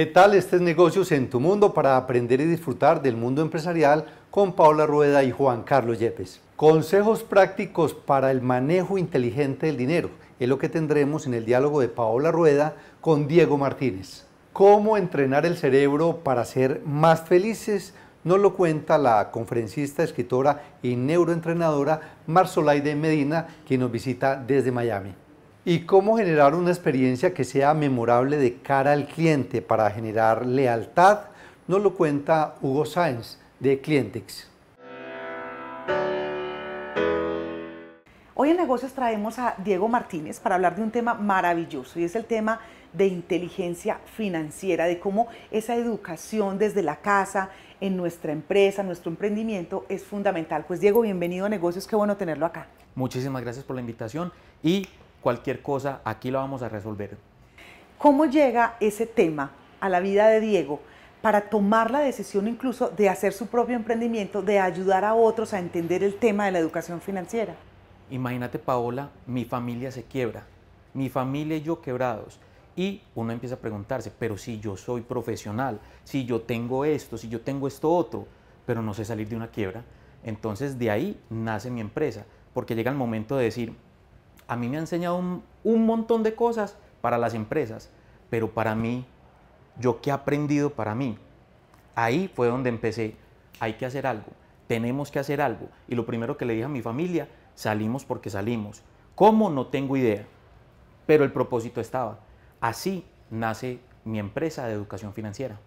¿Qué tal? Este Negocios en tu Mundo para aprender y disfrutar del mundo empresarial con Paola Rueda y Juan Carlos Yepes. Consejos prácticos para el manejo inteligente del dinero es lo que tendremos en el diálogo de Paola Rueda con Diego Martínez. ¿Cómo entrenar el cerebro para ser más felices? Nos lo cuenta la conferencista, escritora y neuroentrenadora Marzolaide Medina, quien nos visita desde Miami. ¿Y cómo generar una experiencia que sea memorable de cara al cliente para generar lealtad? Nos lo cuenta Hugo Sáenz de Clientex. Hoy en negocios traemos a Diego Martínez para hablar de un tema maravilloso y es el tema de inteligencia financiera, de cómo esa educación desde la casa, en nuestra empresa, nuestro emprendimiento es fundamental. Pues Diego, bienvenido a negocios, qué bueno tenerlo acá. Muchísimas gracias por la invitación y cualquier cosa, aquí lo vamos a resolver. ¿Cómo llega ese tema a la vida de Diego para tomar la decisión incluso de hacer su propio emprendimiento, de ayudar a otros a entender el tema de la educación financiera? Imagínate, Paola, mi familia se quiebra, mi familia y yo quebrados. Y uno empieza a preguntarse, pero si yo soy profesional, si yo tengo esto, si yo tengo esto otro, pero no sé salir de una quiebra, entonces de ahí nace mi empresa, porque llega el momento de decir, a mí me ha enseñado un, montón de cosas para las empresas, pero para mí, yo qué he aprendido para mí. Ahí fue donde empecé, hay que hacer algo, tenemos que hacer algo. Y lo primero que le dije a mi familia, salimos porque salimos. ¿Cómo? No tengo idea, pero el propósito estaba. Así nace mi empresa de educación financiera.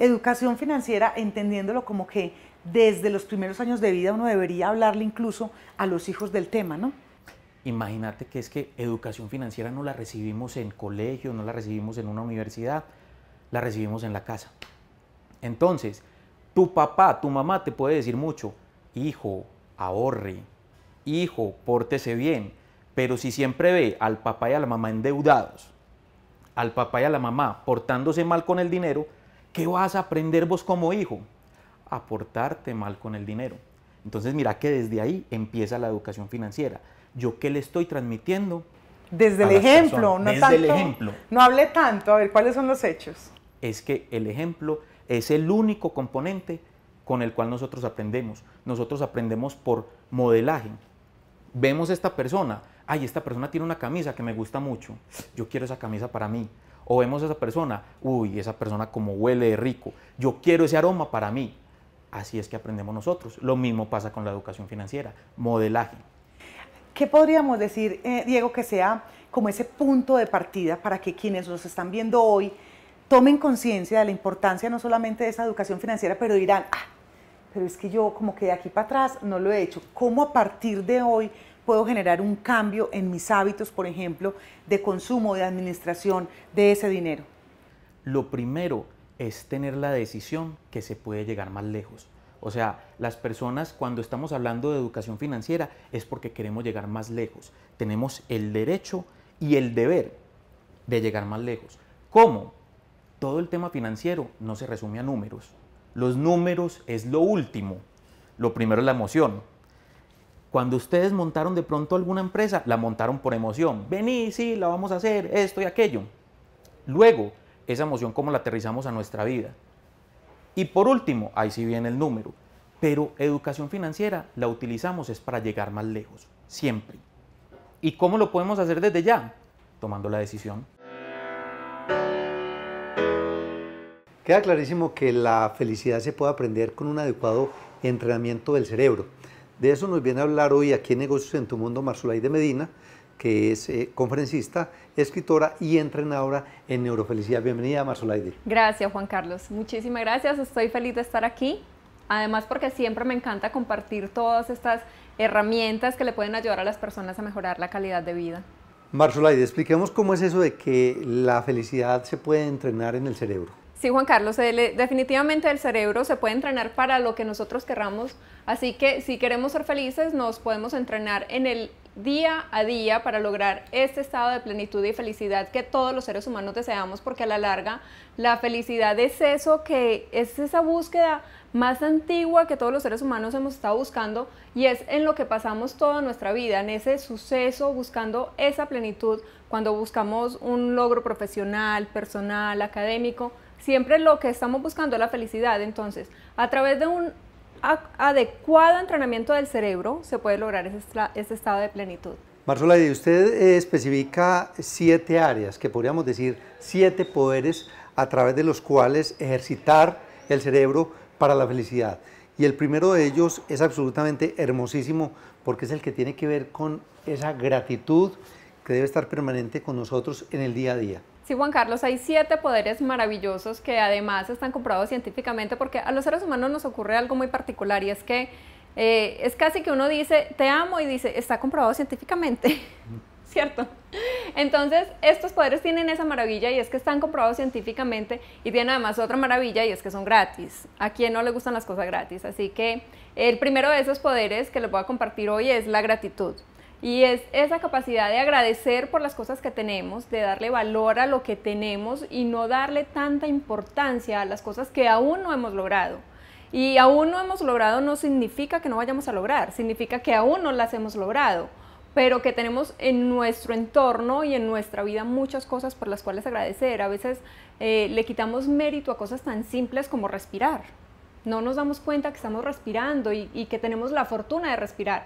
Educación financiera, entendiéndolo como que desde los primeros años de vida uno debería hablarle incluso a los hijos del tema, ¿no? Imagínate que es que educación financiera no la recibimos en colegio, no la recibimos en una universidad, la recibimos en la casa. Entonces, tu papá, tu mamá te puede decir mucho, hijo, ahorre, hijo, pórtese bien, pero si siempre ve al papá y a la mamá endeudados, al papá y a la mamá portándose mal con el dinero, ¿qué vas a aprender vos como hijo? A portarte mal con el dinero. Entonces mira que desde ahí empieza la educación financiera yo qué le estoy transmitiendo. Desde el ejemplo, no el ejemplo. No hable tanto, a ver cuáles son los hechos. Es que el ejemplo es el único componente con el cual nosotros aprendemos. Nosotros aprendemos por modelaje. Vemos esta persona, ay, esta persona tiene una camisa que me gusta mucho, yo quiero esa camisa para mí. O vemos a esa persona, uy, esa persona como huele rico, yo quiero ese aroma para mí. Así es que aprendemos nosotros. Lo mismo pasa con la educación financiera, modelaje. ¿Qué podríamos decir, eh, Diego, que sea como ese punto de partida para que quienes nos están viendo hoy tomen conciencia de la importancia no solamente de esa educación financiera, pero dirán, ah, pero es que yo como que de aquí para atrás no lo he hecho. ¿Cómo a partir de hoy puedo generar un cambio en mis hábitos, por ejemplo, de consumo, de administración de ese dinero? Lo primero es tener la decisión que se puede llegar más lejos. O sea, las personas cuando estamos hablando de educación financiera es porque queremos llegar más lejos. Tenemos el derecho y el deber de llegar más lejos. ¿Cómo? Todo el tema financiero no se resume a números. Los números es lo último. Lo primero es la emoción. Cuando ustedes montaron de pronto alguna empresa, la montaron por emoción. Vení, sí, la vamos a hacer, esto y aquello. Luego, esa emoción, ¿cómo la aterrizamos a nuestra vida? Y por último, ahí sí viene el número, pero educación financiera la utilizamos es para llegar más lejos, siempre. ¿Y cómo lo podemos hacer desde ya? Tomando la decisión. Queda clarísimo que la felicidad se puede aprender con un adecuado entrenamiento del cerebro. De eso nos viene a hablar hoy aquí en Negocios en tu Mundo Marzulay de Medina, que es eh, conferencista, escritora y entrenadora en neurofelicidad. Bienvenida, Marzolaide. Gracias, Juan Carlos. Muchísimas gracias. Estoy feliz de estar aquí. Además, porque siempre me encanta compartir todas estas herramientas que le pueden ayudar a las personas a mejorar la calidad de vida. Marzolaide, expliquemos cómo es eso de que la felicidad se puede entrenar en el cerebro. Sí, Juan Carlos, eh, definitivamente el cerebro se puede entrenar para lo que nosotros querramos, así que si queremos ser felices nos podemos entrenar en el día a día para lograr este estado de plenitud y felicidad que todos los seres humanos deseamos, porque a la larga la felicidad es eso que es esa búsqueda más antigua que todos los seres humanos hemos estado buscando y es en lo que pasamos toda nuestra vida, en ese suceso buscando esa plenitud cuando buscamos un logro profesional, personal, académico. Siempre lo que estamos buscando es la felicidad. Entonces, a través de un adecuado entrenamiento del cerebro se puede lograr ese, estado de plenitud. marcelo y usted eh, especifica siete áreas, que podríamos decir siete poderes a través de los cuales ejercitar el cerebro para la felicidad. Y el primero de ellos es absolutamente hermosísimo porque es el que tiene que ver con esa gratitud que debe estar permanente con nosotros en el día a día. Sí, Juan Carlos, hay siete poderes maravillosos que además están comprobados científicamente porque a los seres humanos nos ocurre algo muy particular y es que eh, es casi que uno dice, te amo y dice, está comprobado científicamente, ¿cierto? Entonces, estos poderes tienen esa maravilla y es que están comprobados científicamente y tienen además otra maravilla y es que son gratis. ¿A quién no le gustan las cosas gratis? Así que el primero de esos poderes que les voy a compartir hoy es la gratitud. Y es esa capacidad de agradecer por las cosas que tenemos, de darle valor a lo que tenemos y no darle tanta importancia a las cosas que aún no hemos logrado. Y aún no hemos logrado no significa que no vayamos a lograr, significa que aún no las hemos logrado, pero que tenemos en nuestro entorno y en nuestra vida muchas cosas por las cuales agradecer. A veces eh, le quitamos mérito a cosas tan simples como respirar. No nos damos cuenta que estamos respirando y que tenemos la fortuna de respirar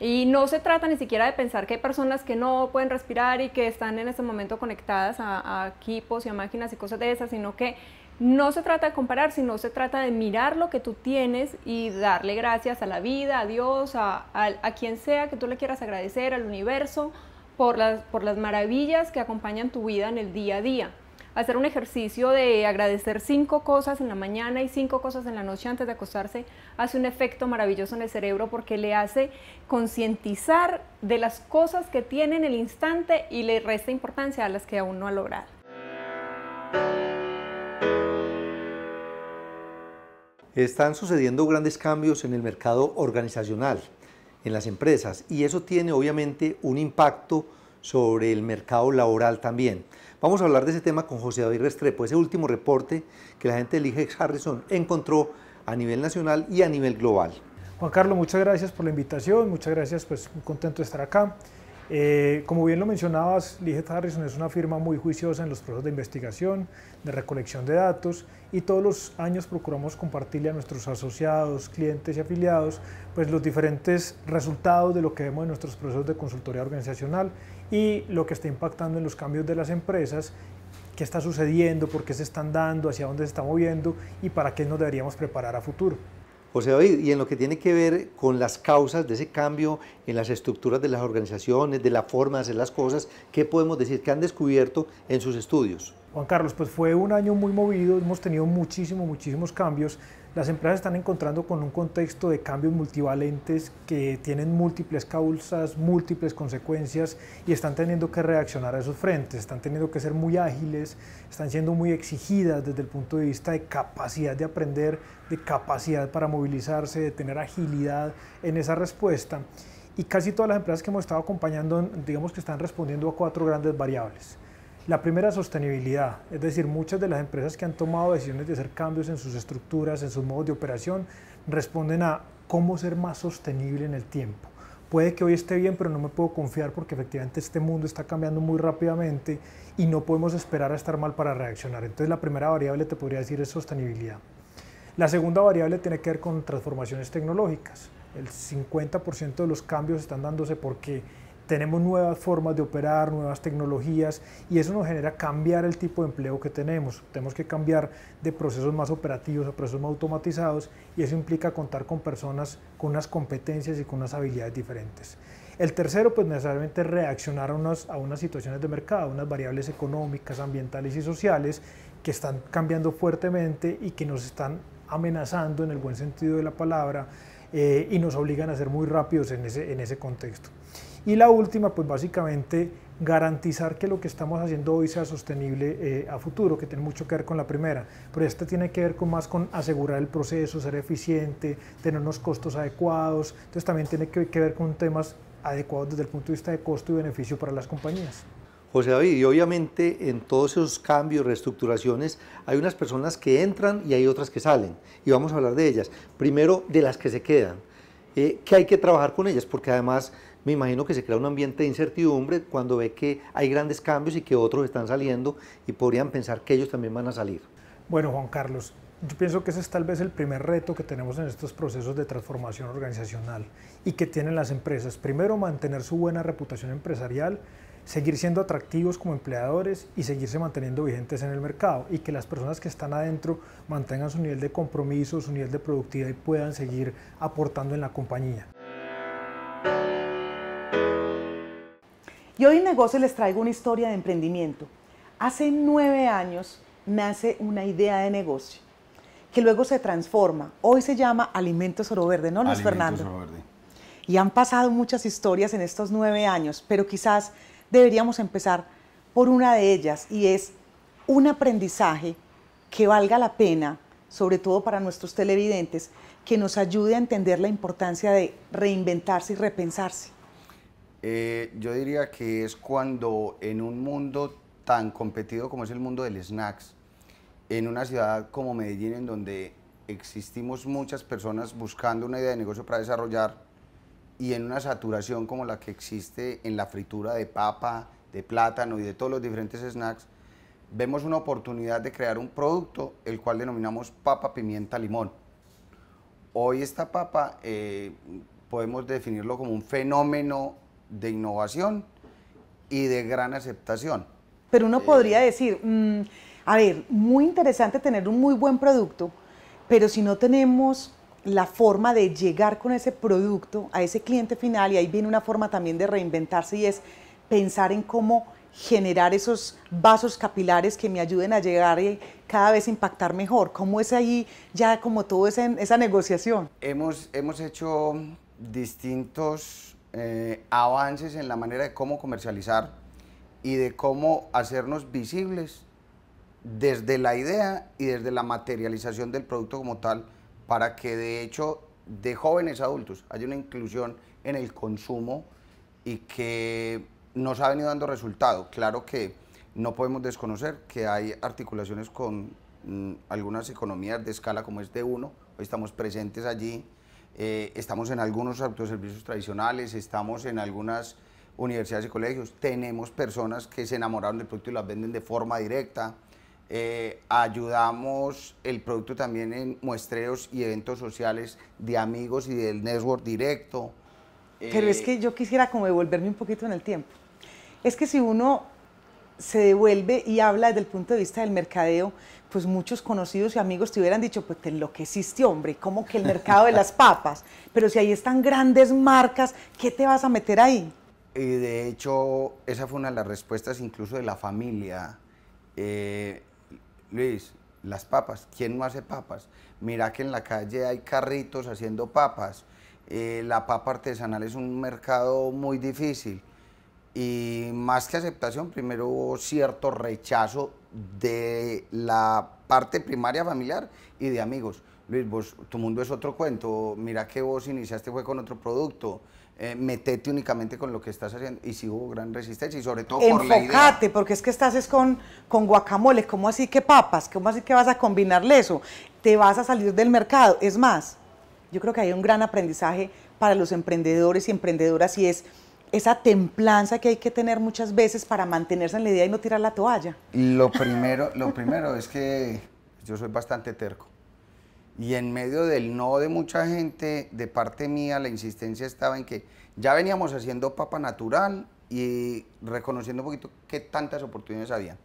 y no se trata ni siquiera de pensar que hay personas que no pueden respirar y que están en este momento conectadas a, equipos y a máquinas y cosas de esas, sino que no se trata de comparar, sino se trata de mirar lo que tú tienes y darle gracias a la vida, a Dios, a, quien sea que tú le quieras agradecer, al universo, por las, por las maravillas que acompañan tu vida en el día a día hacer un ejercicio de agradecer cinco cosas en la mañana y cinco cosas en la noche antes de acostarse hace un efecto maravilloso en el cerebro porque le hace concientizar de las cosas que tiene en el instante y le resta importancia a las que aún no ha logrado. Están sucediendo grandes cambios en el mercado organizacional, en las empresas, y eso tiene obviamente un impacto sobre el mercado laboral también. Vamos a hablar de ese tema con José David Restrepo, ese último reporte que la gente del IGEX Harrison encontró a nivel nacional y a nivel global. Juan Carlos, muchas gracias por la invitación, muchas gracias, pues muy contento de estar acá. Eh, como bien lo mencionabas, Liget Harrison es una firma muy juiciosa en los procesos de investigación, de recolección de datos y todos los años procuramos compartirle a nuestros asociados, clientes y afiliados pues, los diferentes resultados de lo que vemos en nuestros procesos de consultoría organizacional y lo que está impactando en los cambios de las empresas qué está sucediendo, por qué se están dando, hacia dónde se está moviendo y para qué nos deberíamos preparar a futuro. José David, y en lo que tiene que ver con las causas de ese cambio en las estructuras de las organizaciones, de la forma de hacer las cosas, ¿qué podemos decir que han descubierto en sus estudios? Juan Carlos, pues fue un año muy movido, hemos tenido muchísimos, muchísimos cambios. Las empresas están encontrando con un contexto de cambios multivalentes que tienen múltiples causas, múltiples consecuencias y están teniendo que reaccionar a esos frentes, están teniendo que ser muy ágiles, están siendo muy exigidas desde el punto de vista de capacidad de aprender, de capacidad para movilizarse, de tener agilidad en esa respuesta. Y casi todas las empresas que hemos estado acompañando, digamos que están respondiendo a cuatro grandes variables la primera, sostenibilidad, es decir, muchas de las empresas que han tomado decisiones de hacer cambios en sus estructuras, en sus modos de operación, responden a cómo ser más sostenible en el tiempo. Puede que hoy esté bien, pero no me puedo confiar porque efectivamente este mundo está cambiando muy rápidamente y no podemos esperar a estar mal para reaccionar. Entonces la primera variable te podría decir es sostenibilidad. La segunda variable tiene que ver con transformaciones tecnológicas. El 50% de los cambios están dándose porque tenemos nuevas formas de operar, nuevas tecnologías y eso nos genera cambiar el tipo de empleo que tenemos. Tenemos que cambiar de procesos más operativos a procesos más automatizados y eso implica contar con personas con unas competencias y con unas habilidades diferentes. El tercero, pues necesariamente reaccionar a unas, a unas situaciones de mercado, unas variables económicas, ambientales y sociales que están cambiando fuertemente y que nos están amenazando en el buen sentido de la palabra eh, y nos obligan a ser muy rápidos en ese, en ese contexto. Y la última, pues básicamente garantizar que lo que estamos haciendo hoy sea sostenible eh, a futuro, que tiene mucho que ver con la primera, pero esta tiene que ver con más con asegurar el proceso, ser eficiente, tener unos costos adecuados, entonces también tiene que, ver con temas adecuados desde el punto de vista de costo y beneficio para las compañías. José David, y obviamente en todos esos cambios, reestructuraciones, hay unas personas que entran y hay otras que salen, y vamos a hablar de ellas. Primero, de las que se quedan, eh, que hay que trabajar con ellas, porque además me imagino que se crea un ambiente de incertidumbre cuando ve que hay grandes cambios y que otros están saliendo y podrían pensar que ellos también van a salir. Bueno, Juan Carlos, yo pienso que ese es tal vez el primer reto que tenemos en estos procesos de transformación organizacional y que tienen las empresas. Primero, mantener su buena reputación empresarial, seguir siendo atractivos como empleadores y seguirse manteniendo vigentes en el mercado y que las personas que están adentro mantengan su nivel de compromiso, su nivel de productividad y puedan seguir aportando en la compañía. Y hoy en Negocios les traigo una historia de emprendimiento. Hace nueve años nace una idea de negocio que luego se transforma. Hoy se llama Alimentos Oro Verde, ¿no, Luis Alimentos Fernando? Oro Verde. Y han pasado muchas historias en estos nueve años, pero quizás deberíamos empezar por una de ellas y es un aprendizaje que valga la pena, sobre todo para nuestros televidentes, que nos ayude a entender la importancia de reinventarse y repensarse. Eh, yo diría que es cuando en un mundo tan competido como es el mundo del snacks, en una ciudad como Medellín, en donde existimos muchas personas buscando una idea de negocio para desarrollar y en una saturación como la que existe en la fritura de papa, de plátano y de todos los diferentes snacks, vemos una oportunidad de crear un producto el cual denominamos papa pimienta limón. Hoy esta papa eh, podemos definirlo como un fenómeno de innovación y de gran aceptación. Pero uno eh, podría decir, mm, a ver, muy interesante tener un muy buen producto, pero si no tenemos la forma de llegar con ese producto a ese cliente final, y ahí viene una forma también de reinventarse y es pensar en cómo generar esos vasos capilares que me ayuden a llegar y cada vez impactar mejor. ¿Cómo es ahí ya como todo esa, esa negociación? Hemos, hemos hecho distintos eh, avances en la manera de cómo comercializar y de cómo hacernos visibles desde la idea y desde la materialización del producto como tal, para que de hecho de jóvenes adultos haya una inclusión en el consumo y que nos ha venido dando resultado. Claro que no podemos desconocer que hay articulaciones con mm, algunas economías de escala como es de uno, hoy estamos presentes allí eh, estamos en algunos autoservicios tradicionales, estamos en algunas universidades y colegios, tenemos personas que se enamoraron del producto y las venden de forma directa, eh, ayudamos el producto también en muestreos y eventos sociales de amigos y del network directo. Pero es eh, que yo quisiera como devolverme un poquito en el tiempo. Es que si uno se devuelve y habla desde el punto de vista del mercadeo, pues muchos conocidos y amigos te hubieran dicho, pues te enloqueciste, hombre, como que el mercado de las papas, pero si ahí están grandes marcas, ¿qué te vas a meter ahí? Y de hecho, esa fue una de las respuestas incluso de la familia. Eh, Luis, las papas, ¿quién no hace papas? Mira que en la calle hay carritos haciendo papas. Eh, la papa artesanal es un mercado muy difícil y más que aceptación, primero hubo cierto rechazo de la parte primaria familiar y de amigos. Luis, vos, tu mundo es otro cuento, mira que vos iniciaste fue con otro producto, eh, metete únicamente con lo que estás haciendo. Y sí hubo gran resistencia y sobre todo Enfocate, por la idea. porque es que estás es con, con guacamole, ¿cómo así que papas? ¿Cómo así que vas a combinarle eso? Te vas a salir del mercado. Es más, yo creo que hay un gran aprendizaje para los emprendedores y emprendedoras y es esa templanza que hay que tener muchas veces para mantenerse en la idea y no tirar la toalla? Lo primero, lo primero es que yo soy bastante terco. Y en medio del no de mucha gente, de parte mía, la insistencia estaba en que ya veníamos haciendo papa natural y reconociendo un poquito qué tantas oportunidades había.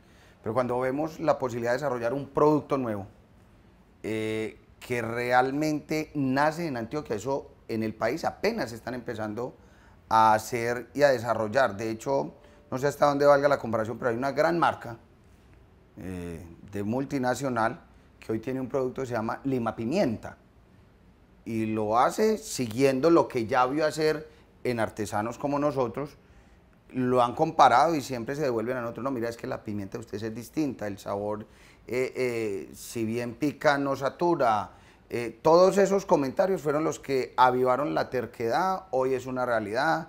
Pero cuando vemos la posibilidad de desarrollar un producto nuevo eh, que realmente nace en Antioquia, eso en el país apenas están empezando a hacer y a desarrollar. De hecho, no sé hasta dónde valga la comparación, pero hay una gran marca eh, de multinacional que hoy tiene un producto que se llama Lima Pimienta y lo hace siguiendo lo que ya vio hacer en artesanos como nosotros. Lo han comparado y siempre se devuelven a nosotros. No, mira, es que la pimienta de ustedes es distinta, el sabor, eh, eh, si bien pica, no satura, eh, todos esos comentarios fueron los que avivaron la terquedad, hoy es una realidad.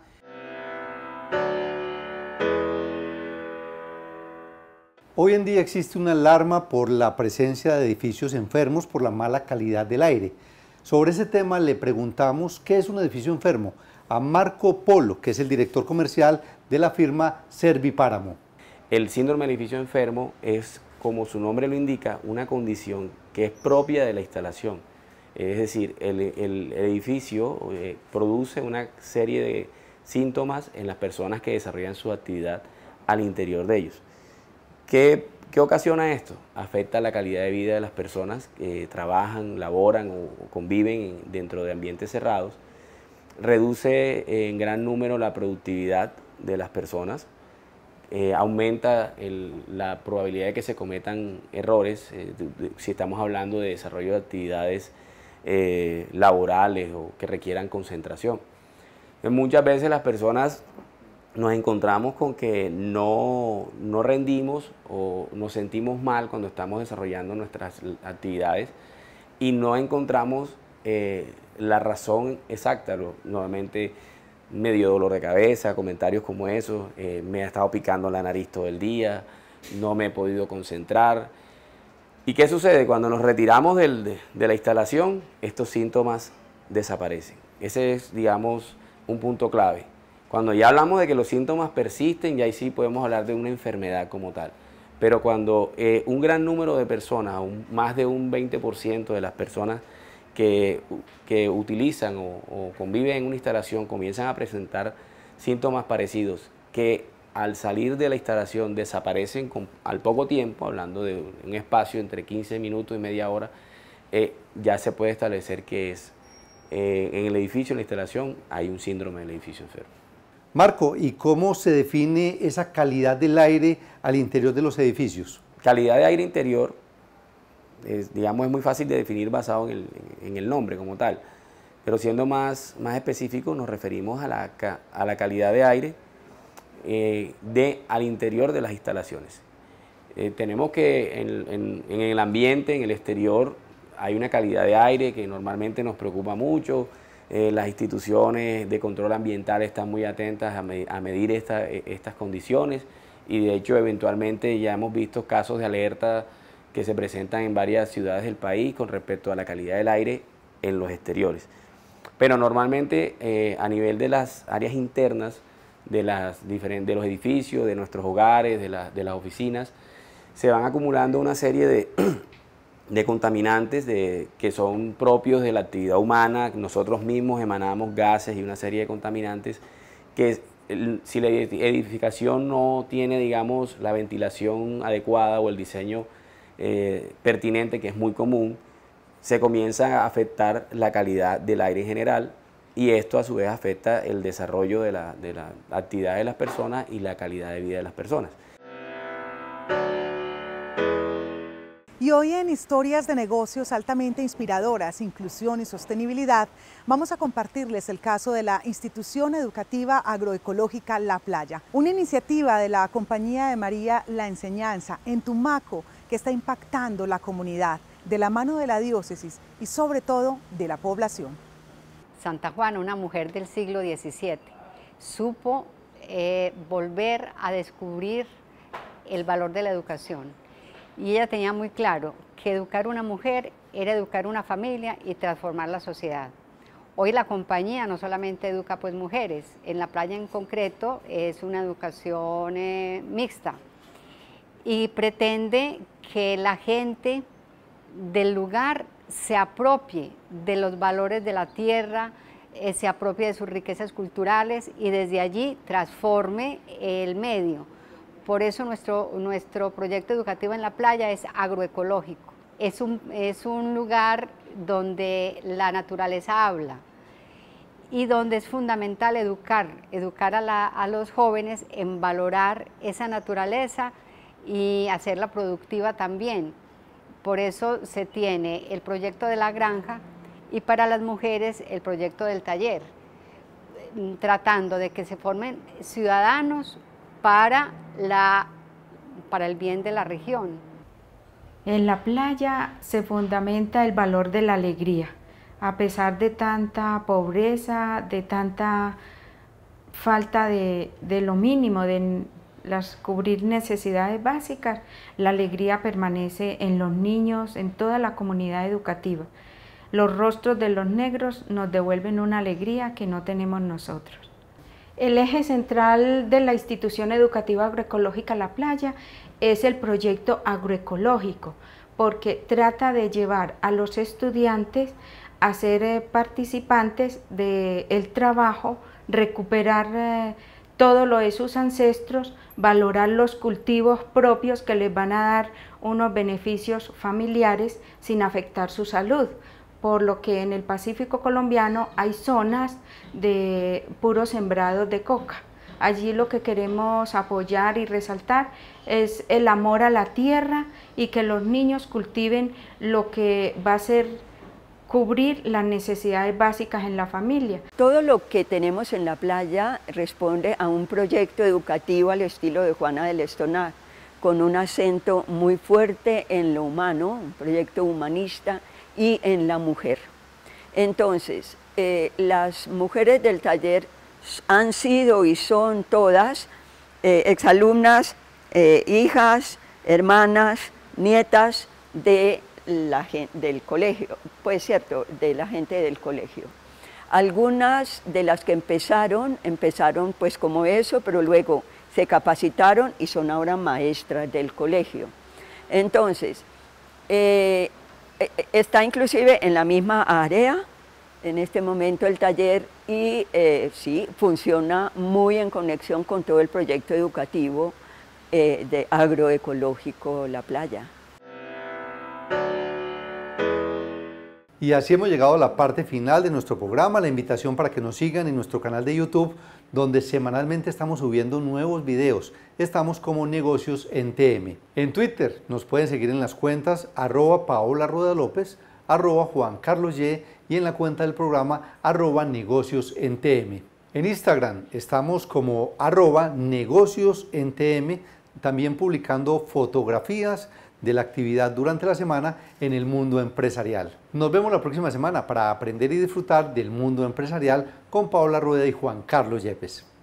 Hoy en día existe una alarma por la presencia de edificios enfermos por la mala calidad del aire. Sobre ese tema le preguntamos qué es un edificio enfermo a Marco Polo, que es el director comercial de la firma Servipáramo. El síndrome del edificio enfermo es, como su nombre lo indica, una condición que es propia de la instalación es decir, el, edificio eh, produce una serie de síntomas en las personas que desarrollan su actividad al interior de ellos. ¿Qué, ocasiona esto? Afecta la calidad de vida de las personas que trabajan, laboran o, conviven dentro de ambientes cerrados. Reduce en gran número la productividad de las personas, eh, aumenta la probabilidad de que se cometan errores, eh, si estamos hablando de desarrollo de actividades eh, laborales o que requieran concentración. Muchas veces las personas nos encontramos con que no, rendimos o nos sentimos mal cuando estamos desarrollando nuestras actividades y no encontramos eh, la razón exacta. Nuevamente me dio dolor de cabeza, comentarios como esos, eh, me ha estado picando la nariz todo el día, no me he podido concentrar. ¿Y qué sucede? Cuando nos retiramos de, la instalación, estos síntomas desaparecen. Ese es, digamos, un punto clave. Cuando ya hablamos de que los síntomas persisten, ya ahí sí podemos hablar de una enfermedad como tal. Pero cuando eh, un gran número de personas, más de un 20% de las personas que, utilizan o, o conviven en una instalación comienzan a presentar síntomas parecidos, que al salir de la instalación desaparecen al poco tiempo, hablando de un espacio entre 15 minutos y media hora, eh, ya se puede establecer que es eh, en el edificio, en la instalación, hay un síndrome del edificio enfermo. Marco, ¿y cómo se define esa calidad del aire al interior de los edificios? Calidad de aire interior, digamos, es muy fácil de definir basado en el, nombre como tal, pero siendo más, más específico, nos referimos a la, a la calidad de aire eh, de, al interior de las instalaciones. Eh, tenemos que en, el ambiente, en el exterior, hay una calidad de aire que normalmente nos preocupa mucho. Eh, las instituciones de control ambiental están muy atentas a, medir e, estas condiciones y de hecho eventualmente ya hemos visto casos de alerta que se presentan en varias ciudades del país con respecto a la calidad del aire en los exteriores. Pero normalmente a nivel de las áreas internas, de, las de los edificios, de nuestros hogares, de, de las oficinas, se van acumulando una serie de, contaminantes que son propios de la actividad humana. Nosotros mismos emanamos gases y una serie de contaminantes que si la edificación no tiene, digamos, la ventilación adecuada o el diseño eh, pertinente, que es muy común, se comienza a afectar la calidad del aire en general y esto a su vez afecta el desarrollo de la, actividad de las personas y la calidad de vida de las personas. Y hoy en Historias de Negocios altamente inspiradoras, inclusión y sostenibilidad, vamos a compartirles el caso de la institución educativa agroecológica La Playa, una iniciativa de la compañía de María La Enseñanza en Tumaco que está impactando la comunidad de la mano de la diócesis y sobre todo de la población. Santa Juana, una mujer del siglo XVII, supo eh, volver a descubrir el valor de la educación. Y ella tenía muy claro que educar una mujer era educar una familia y transformar la sociedad. Hoy la compañía no solamente educa pues mujeres, en la playa en concreto es una educación eh, mixta y pretende que la gente del lugar se apropie de los valores de la tierra, eh, se apropie de sus riquezas culturales y desde allí transforme el medio. Por eso nuestro, proyecto educativo en la playa es agroecológico. Es un, lugar donde la naturaleza habla y donde es fundamental educar, educar a los jóvenes en valorar esa naturaleza y hacerla productiva también, por eso se tiene el proyecto de la granja y para las mujeres el proyecto del taller, mm, tratando de que se formen ciudadanos para, la, para el bien de la región. En la playa se fundamenta el valor de la alegría, a pesar de tanta pobreza, de tanta falta de, de lo mínimo, de, las cubrir necesidades básicas, la alegría permanece en los niños, en toda la comunidad educativa. Los rostros de los negros nos devuelven una alegría que no tenemos nosotros. El eje central de la institución educativa agroecológica La Playa es el proyecto agroecológico, porque trata de llevar a los estudiantes a ser eh, participantes del el trabajo, recuperar eh, todo lo de sus ancestros, valorar los cultivos propios que les van a dar unos beneficios familiares sin afectar su salud por lo que en el Pacífico colombiano hay zonas de puros sembrados de coca. Allí lo que queremos apoyar y resaltar es el amor a la tierra y que los niños cultiven lo que va a ser cubrir las necesidades básicas en la familia. Todo lo que tenemos en la playa responde a un proyecto educativo al estilo de Juana del Estonar, con un acento muy fuerte en lo humano, un proyecto humanista y en la mujer. Entonces, eh, las mujeres del taller han sido y son todas eh, exalumnas, eh, hijas, hermanas, nietas de la gente del colegio, pues cierto, de la gente del colegio. Algunas de las que empezaron, empezaron pues como eso, pero luego se capacitaron y son ahora maestras del colegio. Entonces, eh, eh, eh, está inclusive en la misma área, en este momento el taller, y sí, funciona muy en conexión con todo el proyecto educativo de agroecológico La Playa. Y así hemos llegado a la parte final de nuestro programa. La invitación para que nos sigan en nuestro canal de YouTube, donde semanalmente estamos subiendo nuevos videos. Estamos como negocios en TM. En Twitter nos pueden seguir en las cuentas arroba Paola rueda López, arroba Juan Carlos y en la cuenta del programa arroba negocios en TM. En Instagram estamos como arroba negocios en TM, también publicando fotografías, de la actividad durante la semana en el mundo empresarial. Nos vemos la próxima semana para aprender y disfrutar del mundo empresarial con Paola Rueda y Juan Carlos Yepes.